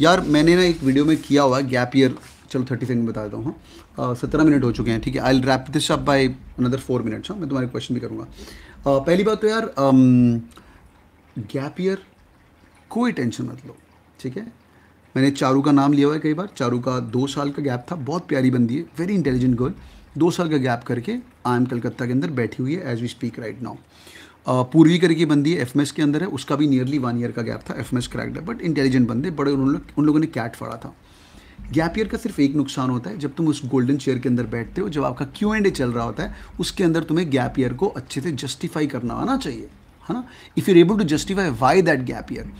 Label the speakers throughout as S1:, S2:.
S1: यार मैंने ना एक वीडियो में किया हुआ गैप ईयर चलो थर्टी सेकंड बता देता हूँ हाँ। सत्रह मिनट हो चुके हैं ठीक है I wrap this up by another four minutes हाँ मैं तुम्हारे क्वेश्चन भी करूँगा uh, पहली बात तो यार गैप ईयर कोई टेंशन मत लो ठीक है मैंने चारू का नाम लिया हुआ है कई बार चारू का दो साल का गैप था बहुत प्यारी बंदी है वेरी इंटेलिजेंट गर्ल दो साल का गैप करके आई एम कलकत्ता के अंदर बैठी हुई है as we speak right now Purvi करके बंदी है एफ के अंदर है उसका भी नियरली वन ईयर का गैप था एफ एम एस क्रैक्ड है बट इंटेलिजेंट बंदे बड़े उन लोग उन लोगों ने कैट फाड़ा था गैप ईयर का सिर्फ एक नुकसान होता है जब तुम उस गोल्डन चेयर के अंदर बैठते हो जब आपका क्यू एंड ए चल रहा होता है उसके अंदर तुम्हें गैप ईयर को अच्छे से जस्टिफाई करना आना चाहिए है ना if you're able to justify why that gap year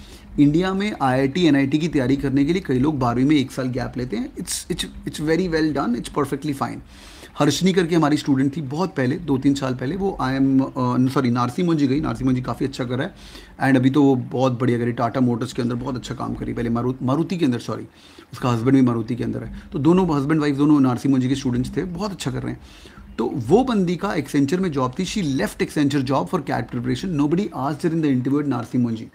S1: India में आई टी की तैयारी करने के लिए कई लोग बारहवीं में एक साल गैप लेते हैं it's it's it's very well done it's perfectly fine Harshini करके हमारी स्टूडेंट थी बहुत पहले दो तीन साल पहले वो आई एम सॉरी नारसिंह मुंजी गई नारसिंह मुंजी काफ़ी अच्छा कर रहा है एंड अभी तो वो बहुत बढ़िया करी टाटा मोटर्स के अंदर बहुत अच्छा काम करी पहले मारु मारुति के अंदर सॉरी उसका हस्बैंड भी मारुति के अंदर है तो दोनों हस्बैंड वाइफ दोनों नारसिंह मुंजी के स्टूडेंट्स थे बहुत अच्छा कर रहे हैं तो वो बंदी का एक्सेंचर में जॉब थी she left Accenture job for CAT preparation nobody आज इन द इंटरव्यू नारसिंह मुंजी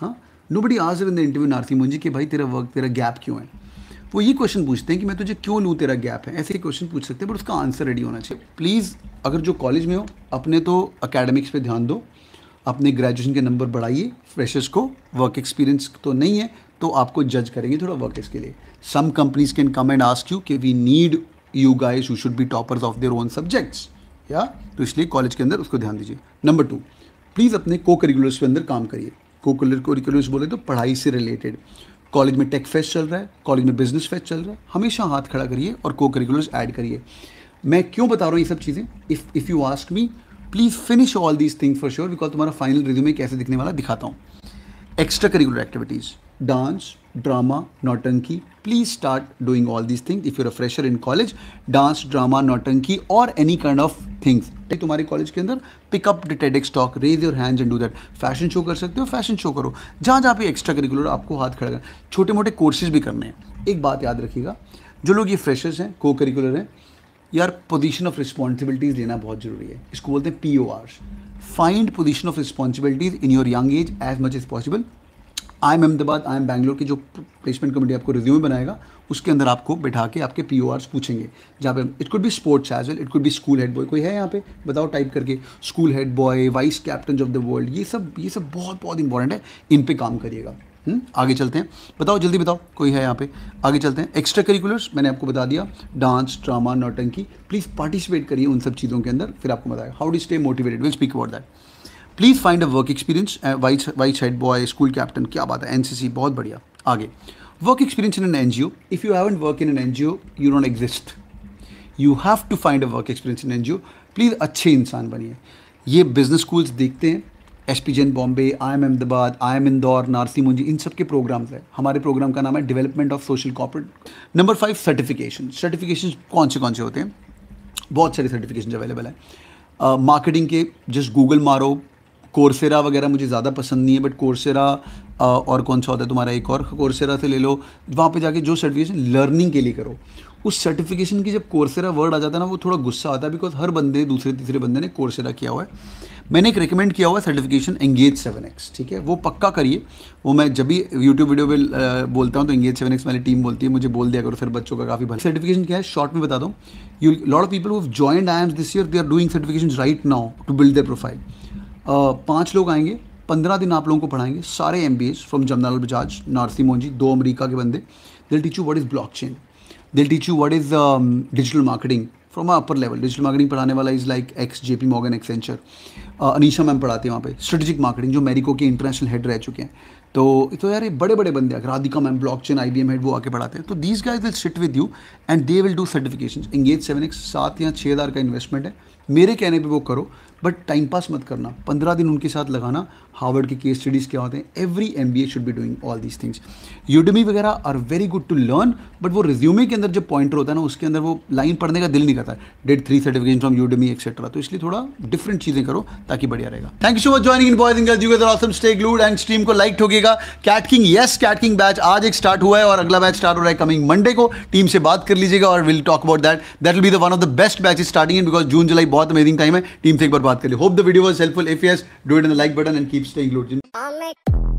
S1: हाँ नो बडी आज इन द इंटरव्यू नारसिंह मुंजी कि भाई तेरा वर्क तेरा गैप क्यों है वो ये क्वेश्चन पूछते हैं कि मैं तुझे क्यों लूँ तेरा गैप है ऐसे क्वेश्चन पूछ सकते हैं बट उसका आंसर रेडी होना चाहिए प्लीज़ अगर जो कॉलेज में हो अपने तो अकेडमिक्स पे ध्यान दो अपने ग्रेजुएशन के नंबर बढ़ाइए फ्रेशर्स को वर्क एक्सपीरियंस तो नहीं है तो आपको जज करेंगे थोड़ा वर्क इसके लिए some companies can come and ask you कि we need you guys you should be toppers of their own subjects या तो इसलिए कॉलेज के अंदर उसको ध्यान दीजिए नंबर टू प्लीज़ अपने को करिकुलर्स के अंदर काम करिए को करिकुलर्स बोले तो पढ़ाई से रिलेटेड कॉलेज में टेक फेस्ट चल रहा है कॉलेज में बिजनेस फेस्ट चल रहा है हमेशा हाथ खड़ा करिए और को करिकुलर ऐड करिए मैं क्यों बता रहा हूँ ये सब चीज़ें if if you ask me please finish all these things for sure because तुम्हारा फाइनल रिज्यूमे कैसे दिखने वाला दिखाता हूँ extra curricular activities dance drama नौटंकी please start doing all these things if you're a fresher in college dance drama नौटंकी और any kind of things तुम्हारे कॉलेज के अंदर पिकअप डिटेडिक stock raise your hands and do that fashion show कर सकते हो फैशन शो करो जहाँ जहाँ पे एक्स्ट्रा करिकुलर आपको हाथ खड़ा कर छोटे मोटे कोर्सेज भी करने हैं एक बात याद रखिएगा जो लोग ये फ्रेशर्स हैं को करिकुलर हैं यार पोजीशन ऑफ रिस्पॉन्सिबिलिटीज़ लेना बहुत ज़रूरी है इसको बोलते हैं P O R find position of responsibilities in your young age as much as possible I M Ahmedabad I M Bangalore की जो प्लेसमेंट कमेटी आपको रिज्यूम बनाएगा उसके अंदर आपको बैठा के आपके पी पूछेंगे जहाँ पे इट कुड भी sports as well it could भी स्कूल हेड बॉय कोई है यहाँ पे बताओ टाइप करके school head boy vice captain of the world ये सब ये सब बहुत बहुत इंपॉर्टेंट है इन पर काम करिएगा हम्म, आगे चलते हैं बताओ जल्दी बताओ कोई है यहाँ पे आगे चलते हैं एक्स्ट्रा करिकुलर्स मैंने आपको बता दिया डांस ड्रामा नौटंकी प्लीज़ पार्टिसिपेट करिए उन सब चीज़ों के अंदर फिर आपको बताया how do stay motivated will speak about that please find a work experience vice vice head boy school captain क्या बात है एनसीसी बहुत बढ़िया आगे Work experience in an NGO. If you haven't worked in an NGO, you don't exist. You have to find a work experience in an please अच्छे इंसान बनिए ये बिजनेस स्कूल्स देखते हैं S P Jain Bombay I M Ahmedabad I M Indore Narsee Monjee इन सब के programmes हैं हमारे प्रोग्राम का नाम है development of social corporate number five certification certification कौन से कौन से होते हैं बहुत सारे सर्टिफिकेशन अवेलेबल हैं मार्केटिंग के जस्ट गूगल मारो कोर्सेरा वगैरह मुझे ज़्यादा पसंद नहीं है बट कोर्सेरा और कौन सा होता है तुम्हारा एक और कोर्सेरा से ले लो वहाँ पे जाके जो सर्टिफिकेशन लर्निंग के लिए करो उस सर्टिफिकेशन की जब कोर्सेरा वर्ड आ जाता है ना वो थोड़ा गुस्सा आता है बिकॉज हर बंदे दूसरे तीसरे बंदे ने कोर्सेरा किया हुआ है मैंने एक रिकमेंड किया हुआ है सर्टिफिकेशन एंगेज सेवन एक्स ठीक है वो पक्का करिए वो मैं जब भी यूट्यूब वीडियो पे बोलता हूँ तो एंगेज सेवन एक्स वाली टीम बोलती है मुझे बोल दिया करो सर बच्चों का काफ़ी भला सर्टिफिकेशन क्या है शॉर्ट में बता दूँ you lot of people who joined I Ms this year they are doing certification right now to build the profile पाँच लोग आएंगे पंद्रह दिन आप लोगों को पढ़ाएंगे सारे M B S from Jamnalal Bajaj Narsee Mohan दो अमरीका के बंदे they'll teach you what is blockchain they'll teach you what is digital marketing from a upper level digital marketing पढ़ाने वाला is like ex J P Morgan Accenture Anisha ma'am पढ़ाते हैं वहाँ पे strategic marketing जो मेरिको के इंटरनेशनल हेड रह चुके हैं तो तो यार ये बड़े बड़े बंदे Radhika ma'am blockchain I B M head वो आके पढ़ाते हैं तो these guys will sit with you and they will do certification engage seven X सात या छः हज़ार का इन्वेस्टमेंट है मेरे कहने पर वो करो बट टाइम पास मत करना पंद्रह दिन उनके साथ लगाना हार्वर्ड के केस स्टडीज़ क्या होते हैं every M B A should be doing all these things Udemy वगैरह are very good to learn but वो रिज्यूमे के अंदर जो पॉइंटर होता है ना उसके अंदर वो लाइन पढ़ने का दिल नहीं करता that three certification from Udemy etcetera तो इसलिए थोड़ा डिफरेंट चीज़ें करो ताकि बढ़िया रहेगा thank you so much joining in boys in girls you awesome stay glued and stream को लाइक ठोकेगा CAT king yes CAT king batch आज एक स्टार्ट हुआ है और अगला बैच स्टार्ट हो रहा है कमिंग मंडे को टीम से बात कर लीजिएगा और will talk about that that will be the one of the best batch starting because June July बहुत अमेजिंग टाइम है टीम से एक बार बात कर ली hope the video was helpful if yes do it in like button and keep staying